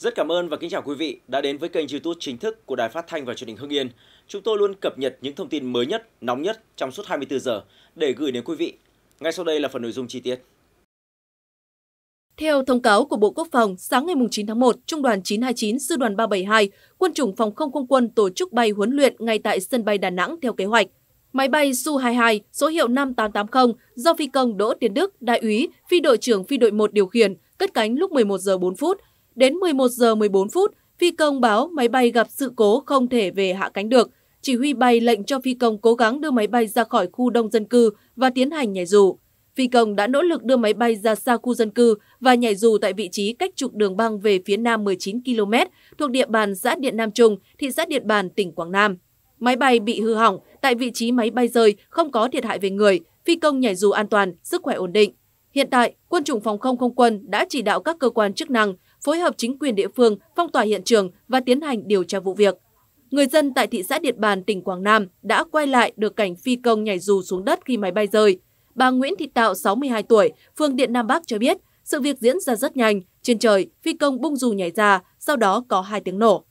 Rất cảm ơn và kính chào quý vị đã đến với kênh YouTube chính thức của Đài Phát thanh và Truyền hình Hưng Yên. Chúng tôi luôn cập nhật những thông tin mới nhất, nóng nhất trong suốt 24 giờ để gửi đến quý vị. Ngay sau đây là phần nội dung chi tiết. Theo thông cáo của Bộ Quốc phòng, sáng ngày 9 tháng 1, Trung đoàn 929, Sư đoàn 372, quân chủng phòng không không quân tổ chức bay huấn luyện ngay tại sân bay Đà Nẵng theo kế hoạch. Máy bay Su-22 số hiệu 5880 do phi công Đỗ Tiến Đức, đại úy, phi đội trưởng phi đội 1 điều khiển, cất cánh lúc 11 giờ 4 phút Đến 11 giờ 14 phút, phi công báo máy bay gặp sự cố không thể về hạ cánh được. Chỉ huy bay lệnh cho phi công cố gắng đưa máy bay ra khỏi khu đông dân cư và tiến hành nhảy dù. Phi công đã nỗ lực đưa máy bay ra xa khu dân cư và nhảy dù tại vị trí cách trục đường băng về phía nam 19 km thuộc địa bàn xã Điện Nam Trung, thị xã Điện Bàn, tỉnh Quảng Nam. Máy bay bị hư hỏng, tại vị trí máy bay rơi không có thiệt hại về người, phi công nhảy dù an toàn, sức khỏe ổn định. Hiện tại, quân chủng phòng không không quân đã chỉ đạo các cơ quan chức năng phối hợp chính quyền địa phương phong tỏa hiện trường và tiến hành điều tra vụ việc. Người dân tại thị xã Điện Bàn, tỉnh Quảng Nam đã quay lại được cảnh phi công nhảy dù xuống đất khi máy bay rơi. Bà Nguyễn Thị Tạo, 62 tuổi, phường Điện Nam Bắc cho biết, sự việc diễn ra rất nhanh, trên trời phi công bung dù nhảy ra, sau đó có hai tiếng nổ.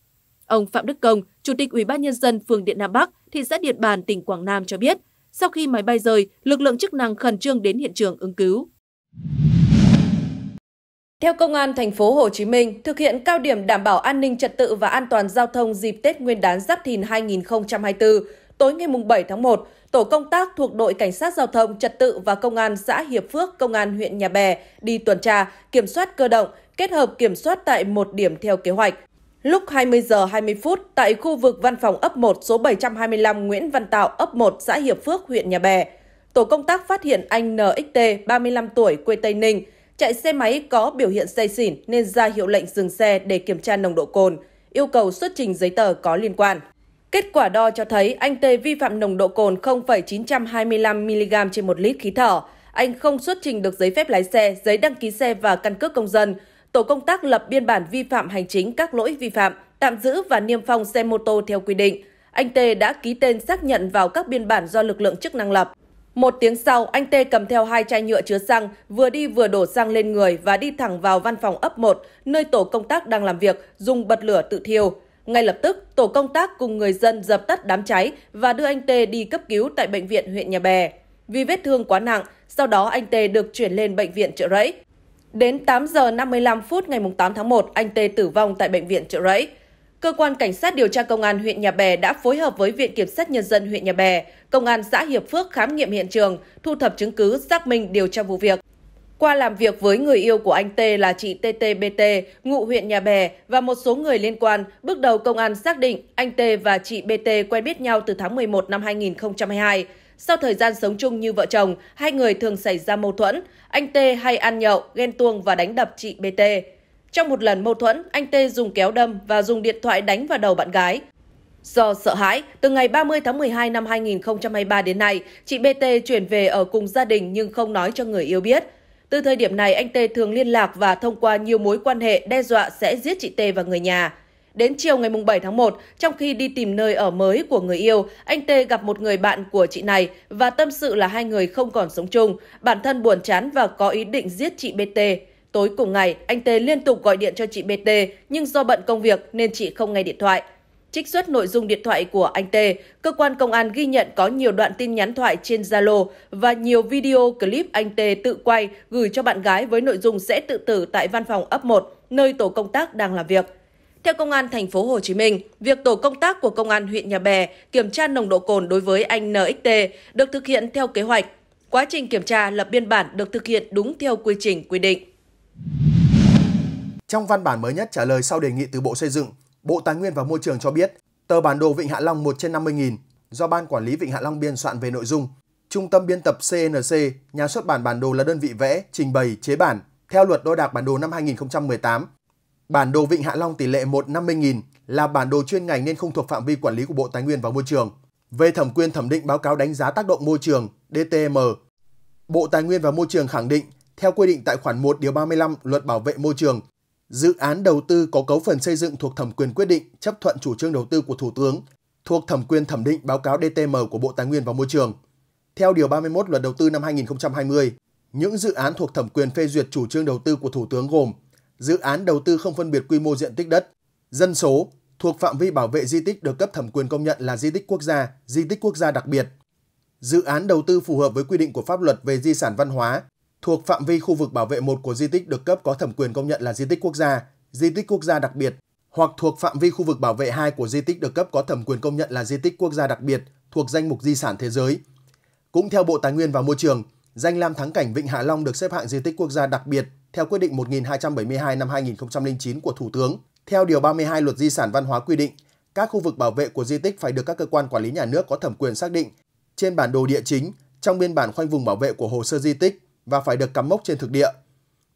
Ông Phạm Đức Công, Chủ tịch Ủy ban nhân dân phường Điện Nam Bắc, thị xã Điện Bàn, tỉnh Quảng Nam cho biết, sau khi máy bay rơi, lực lượng chức năng khẩn trương đến hiện trường ứng cứu. Theo Công an thành phố Hồ Chí Minh, thực hiện cao điểm đảm bảo an ninh trật tự và an toàn giao thông dịp Tết Nguyên đán Giáp Thìn 2024, tối ngày 7 tháng 1, tổ công tác thuộc đội cảnh sát giao thông trật tự và công an xã Hiệp Phước, công an huyện Nhà Bè đi tuần tra, kiểm soát cơ động, kết hợp kiểm soát tại một điểm theo kế hoạch. Lúc 20 giờ 20 phút tại khu vực văn phòng ấp 1 số 725 Nguyễn Văn Tạo, ấp 1 xã Hiệp Phước, huyện Nhà Bè, tổ công tác phát hiện anh NXT, 35 tuổi, quê Tây Ninh, chạy xe máy có biểu hiện say xỉn nên ra hiệu lệnh dừng xe để kiểm tra nồng độ cồn, yêu cầu xuất trình giấy tờ có liên quan. Kết quả đo cho thấy anh Tê vi phạm nồng độ cồn 0,925mg trên 1 lít khí thở. Anh không xuất trình được giấy phép lái xe, giấy đăng ký xe và căn cước công dân. Tổ công tác lập biên bản vi phạm hành chính các lỗi vi phạm, tạm giữ và niêm phong xe mô tô theo quy định. Anh Tê đã ký tên xác nhận vào các biên bản do lực lượng chức năng lập. Một tiếng sau, anh Tê cầm theo hai chai nhựa chứa xăng, vừa đi vừa đổ xăng lên người và đi thẳng vào văn phòng ấp 1, nơi tổ công tác đang làm việc, dùng bật lửa tự thiêu. Ngay lập tức, tổ công tác cùng người dân dập tắt đám cháy và đưa anh Tê đi cấp cứu tại bệnh viện huyện Nhà Bè. Vì vết thương quá nặng, sau đó anh Tê được chuyển lên bệnh viện Trợ Rẫy. Đến 8 giờ 55 phút ngày 8 tháng 1, anh Tê tử vong tại bệnh viện Trợ Rẫy. Cơ quan Cảnh sát điều tra Công an huyện Nhà Bè đã phối hợp với Viện Kiểm sát Nhân dân huyện Nhà Bè, Công an xã Hiệp Phước khám nghiệm hiện trường, thu thập chứng cứ, xác minh điều tra vụ việc. Qua làm việc với người yêu của anh T là chị TTBT, ngụ huyện Nhà Bè và một số người liên quan, bước đầu công an xác định anh T và chị BT quen biết nhau từ tháng 11 năm 2022. Sau thời gian sống chung như vợ chồng, hai người thường xảy ra mâu thuẫn. Anh T hay ăn nhậu, ghen tuông và đánh đập chị BT. Trong một lần mâu thuẫn, anh Tê dùng kéo đâm và dùng điện thoại đánh vào đầu bạn gái. Do sợ hãi, từ ngày 30 tháng 12 năm 2023 đến nay, chị BT chuyển về ở cùng gia đình nhưng không nói cho người yêu biết. Từ thời điểm này, anh Tê thường liên lạc và thông qua nhiều mối quan hệ đe dọa sẽ giết chị Tê và người nhà. Đến chiều ngày 7 tháng 1, trong khi đi tìm nơi ở mới của người yêu, anh Tê gặp một người bạn của chị này và tâm sự là hai người không còn sống chung, bản thân buồn chán và có ý định giết chị BT. Tối cùng ngày, anh Tê liên tục gọi điện cho chị BT nhưng do bận công việc nên chị không nghe điện thoại. Trích xuất nội dung điện thoại của anh Tê, cơ quan công an ghi nhận có nhiều đoạn tin nhắn thoại trên Zalo và nhiều video clip anh Tê tự quay gửi cho bạn gái với nội dung sẽ tự tử tại văn phòng ấp 1, nơi tổ công tác đang làm việc. Theo công an thành phố Hồ Chí Minh, việc tổ công tác của công an huyện Nhà Bè kiểm tra nồng độ cồn đối với anh NXT được thực hiện theo kế hoạch. Quá trình kiểm tra lập biên bản được thực hiện đúng theo quy trình quy định. Trong văn bản mới nhất trả lời sau đề nghị từ Bộ Xây dựng, Bộ Tài nguyên và Môi trường cho biết tờ bản đồ Vịnh Hạ Long 1 trên 50.000 do Ban Quản lý Vịnh Hạ Long biên soạn về nội dung. Trung tâm biên tập CNC, nhà xuất bản bản đồ là đơn vị vẽ, trình bày, chế bản, theo luật đo đạc bản đồ năm 2018. Bản đồ Vịnh Hạ Long tỷ lệ 1 50.000 là bản đồ chuyên ngành nên không thuộc phạm vi quản lý của Bộ Tài nguyên và Môi trường. Về thẩm quyền thẩm định báo cáo đánh giá tác động môi trường DTM, Bộ Tài nguyên và Môi trường khẳng định theo quy định tại khoản 1 điều 35 Luật Bảo vệ môi trường, Dự án đầu tư có cấu phần xây dựng thuộc thẩm quyền quyết định, chấp thuận chủ trương đầu tư của Thủ tướng, thuộc thẩm quyền thẩm định báo cáo DTM của Bộ Tài nguyên và Môi trường. Theo Điều 31 Luật Đầu tư năm 2020, những dự án thuộc thẩm quyền phê duyệt chủ trương đầu tư của Thủ tướng gồm dự án đầu tư không phân biệt quy mô diện tích đất, dân số thuộc phạm vi bảo vệ di tích được cấp thẩm quyền công nhận là di tích quốc gia, di tích quốc gia đặc biệt, dự án đầu tư phù hợp với quy định của pháp luật về di sản văn hóa, thuộc phạm vi khu vực bảo vệ một của di tích được cấp có thẩm quyền công nhận là di tích quốc gia, di tích quốc gia đặc biệt hoặc thuộc phạm vi khu vực bảo vệ 2 của di tích được cấp có thẩm quyền công nhận là di tích quốc gia đặc biệt thuộc danh mục di sản thế giới. Cũng theo Bộ Tài nguyên và Môi trường, danh lam thắng cảnh Vịnh Hạ Long được xếp hạng di tích quốc gia đặc biệt theo quyết định 1272 năm 2009 của Thủ tướng. Theo điều 32 Luật Di sản văn hóa quy định, các khu vực bảo vệ của di tích phải được các cơ quan quản lý nhà nước có thẩm quyền xác định trên bản đồ địa chính, trong biên bản khoanh vùng bảo vệ của hồ sơ di tích và phải được cắm mốc trên thực địa.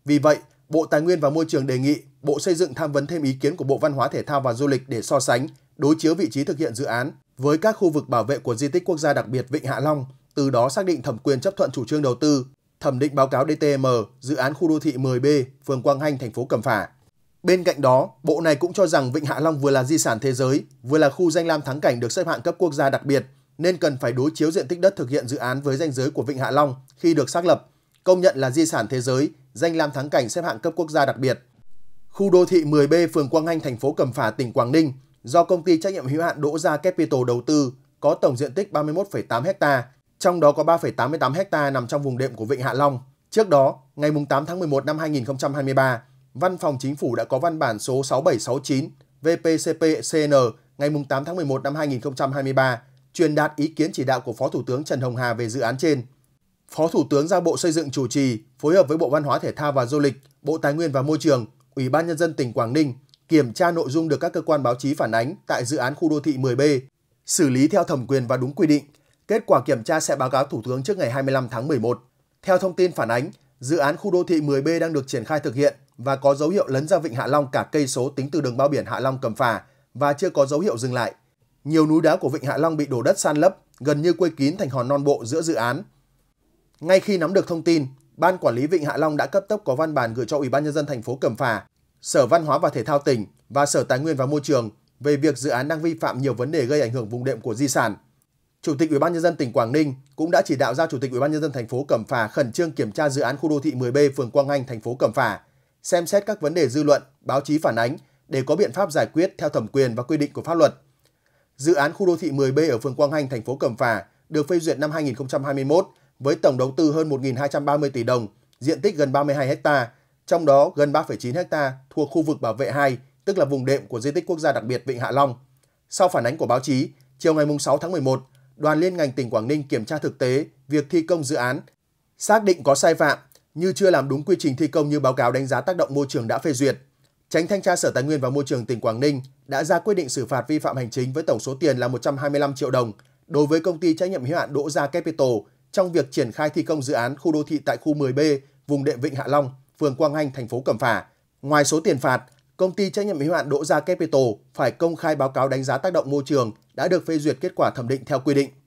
Vì vậy, Bộ Tài nguyên và Môi trường đề nghị Bộ Xây dựng tham vấn thêm ý kiến của Bộ Văn hóa Thể thao và Du lịch để so sánh, đối chiếu vị trí thực hiện dự án với các khu vực bảo vệ của di tích quốc gia đặc biệt Vịnh Hạ Long, từ đó xác định thẩm quyền chấp thuận chủ trương đầu tư, thẩm định báo cáo DTM dự án khu đô thị 10B, phường Quang Hanh, thành phố Cẩm Phả. Bên cạnh đó, bộ này cũng cho rằng Vịnh Hạ Long vừa là di sản thế giới, vừa là khu danh lam thắng cảnh được xếp hạng cấp quốc gia đặc biệt, nên cần phải đối chiếu diện tích đất thực hiện dự án với danh giới của Vịnh Hạ Long khi được xác lập, công nhận là di sản thế giới, danh lam thắng cảnh xếp hạng cấp quốc gia đặc biệt. Khu đô thị 10B phường Quang Hanh thành phố Cẩm Phả tỉnh Quảng Ninh do công ty trách nhiệm hữu hạn Đỗ Gia Capital đầu tư có tổng diện tích 31,8 ha, trong đó có 3,88 ha nằm trong vùng đệm của Vịnh Hạ Long. Trước đó, ngày 8 tháng 11 năm 2023, Văn phòng Chính phủ đã có văn bản số 6769 VPCP-CN ngày 8 tháng 11 năm 2023 truyền đạt ý kiến chỉ đạo của Phó Thủ tướng Trần Hồng Hà về dự án trên. Phó Thủ tướng giao Bộ Xây dựng chủ trì phối hợp với Bộ Văn hóa Thể thao và Du lịch, Bộ Tài nguyên và Môi trường, Ủy ban nhân dân tỉnh Quảng Ninh kiểm tra nội dung được các cơ quan báo chí phản ánh tại dự án khu đô thị 10B, xử lý theo thẩm quyền và đúng quy định. Kết quả kiểm tra sẽ báo cáo Thủ tướng trước ngày 25 tháng 11. Theo thông tin phản ánh, dự án khu đô thị 10B đang được triển khai thực hiện và có dấu hiệu lấn ra vịnh Hạ Long cả cây số tính từ đường bao biển Hạ Long Cẩm Phả và chưa có dấu hiệu dừng lại. Nhiều núi đá của vịnh Hạ Long bị đổ đất san lấp, gần như quây kín thành hòn non bộ giữa dự án ngay khi nắm được thông tin, Ban quản lý Vịnh Hạ Long đã cấp tốc có văn bản gửi cho Ủy ban nhân dân thành phố Cẩm Phả, Sở Văn hóa và Thể thao tỉnh và Sở Tài nguyên và Môi trường về việc dự án đang vi phạm nhiều vấn đề gây ảnh hưởng vùng đệm của di sản. Chủ tịch Ủy ban nhân dân tỉnh Quảng Ninh cũng đã chỉ đạo ra Chủ tịch Ủy ban nhân dân thành phố Cẩm Phả khẩn trương kiểm tra dự án khu đô thị 10B phường Quang Anh, thành phố Cẩm Phả, xem xét các vấn đề dư luận, báo chí phản ánh để có biện pháp giải quyết theo thẩm quyền và quy định của pháp luật. Dự án khu đô thị 10B ở phường Quang Anh, thành phố Cẩm Phả được phê duyệt năm 2021 với tổng đầu tư hơn 1.230 tỷ đồng, diện tích gần 32 hecta, trong đó gần 3,9 hecta thuộc khu vực bảo vệ 2, tức là vùng đệm của di tích quốc gia đặc biệt Vịnh Hạ Long. Sau phản ánh của báo chí, chiều ngày 6 tháng 11, đoàn liên ngành tỉnh Quảng Ninh kiểm tra thực tế việc thi công dự án, xác định có sai phạm như chưa làm đúng quy trình thi công như báo cáo đánh giá tác động môi trường đã phê duyệt. Tránh thanh tra Sở Tài nguyên và Môi trường tỉnh Quảng Ninh đã ra quyết định xử phạt vi phạm hành chính với tổng số tiền là 125 triệu đồng đối với công ty trách nhiệm hữu hạn Đỗ Gia Capital trong việc triển khai thi công dự án khu đô thị tại khu 10B, vùng đệm Vịnh Hạ Long, phường Quang Anh, thành phố Cẩm Phả. Ngoài số tiền phạt, công ty trách nhiệm hữu hạn Đỗ Gia Capital phải công khai báo cáo đánh giá tác động môi trường đã được phê duyệt kết quả thẩm định theo quy định.